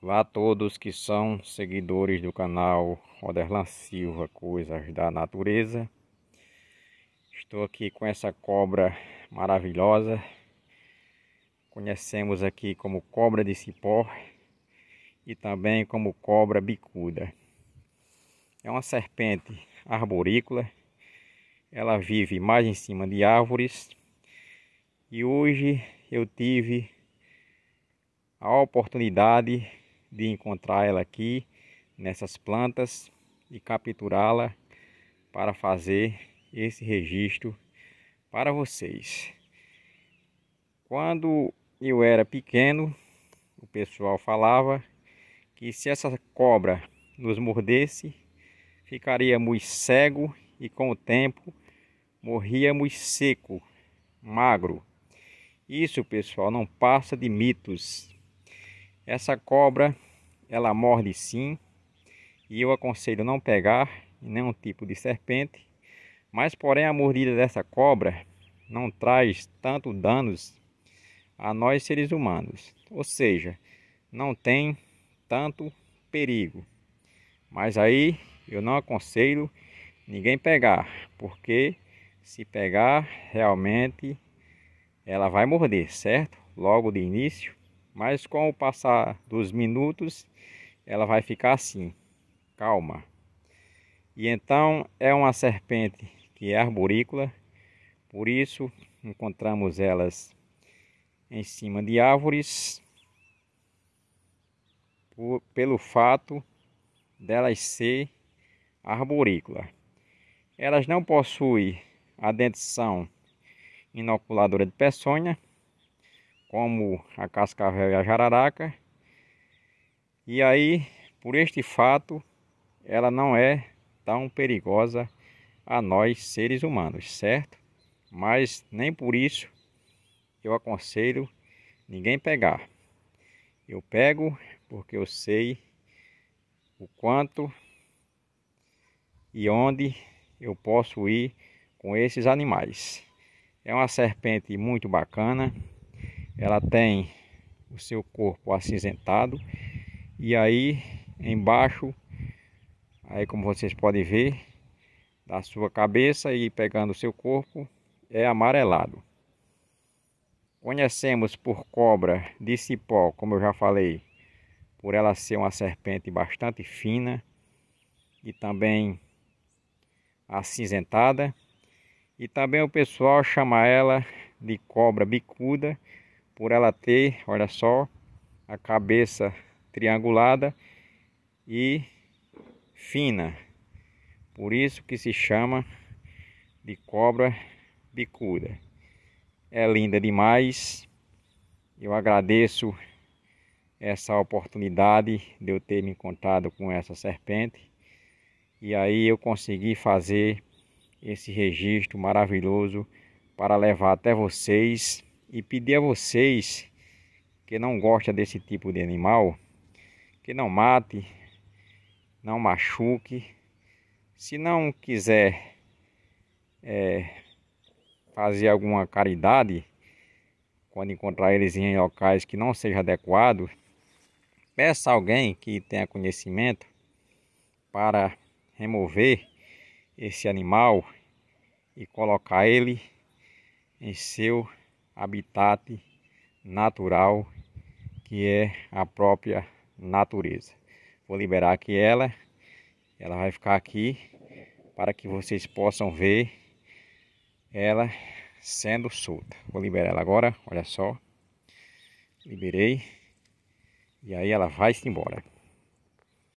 Vá a todos que são seguidores do canal Roderlan Silva Coisas da Natureza. Estou aqui com essa cobra maravilhosa. Conhecemos aqui como cobra de cipó e também como cobra bicuda. É uma serpente arborícola. Ela vive mais em cima de árvores. E hoje eu tive a oportunidade de encontrar ela aqui nessas plantas e capturá-la para fazer esse registro para vocês. Quando eu era pequeno, o pessoal falava que se essa cobra nos mordesse, ficaríamos cego e com o tempo morríamos seco, magro. Isso, pessoal, não passa de mitos. Essa cobra, ela morde sim, e eu aconselho não pegar nenhum tipo de serpente, mas porém a mordida dessa cobra não traz tanto danos a nós seres humanos, ou seja, não tem tanto perigo. Mas aí eu não aconselho ninguém pegar, porque se pegar realmente ela vai morder, certo? Logo de início mas com o passar dos minutos, ela vai ficar assim, calma. E então é uma serpente que é arborícola, por isso encontramos elas em cima de árvores, por, pelo fato delas ser arborícola. Elas não possuem a dentição inoculadora de peçonha, como a cascavel e a jararaca. E aí, por este fato, ela não é tão perigosa a nós seres humanos, certo? Mas nem por isso eu aconselho ninguém pegar. Eu pego porque eu sei o quanto e onde eu posso ir com esses animais. É uma serpente muito bacana ela tem o seu corpo acinzentado e aí embaixo aí como vocês podem ver da sua cabeça e pegando o seu corpo é amarelado conhecemos por cobra de cipó como eu já falei por ela ser uma serpente bastante fina e também acinzentada e também o pessoal chama ela de cobra bicuda por ela ter, olha só, a cabeça triangulada e fina. Por isso que se chama de cobra bicuda. É linda demais. Eu agradeço essa oportunidade de eu ter me encontrado com essa serpente. E aí eu consegui fazer esse registro maravilhoso para levar até vocês e pedir a vocês que não gostam desse tipo de animal que não mate, não machuque. Se não quiser é, fazer alguma caridade, quando encontrar eles em locais que não seja adequado, peça alguém que tenha conhecimento para remover esse animal e colocar ele em seu habitat natural que é a própria natureza. Vou liberar aqui ela, ela vai ficar aqui para que vocês possam ver ela sendo solta. Vou liberar ela agora, olha só. Liberei. E aí ela vai-se embora.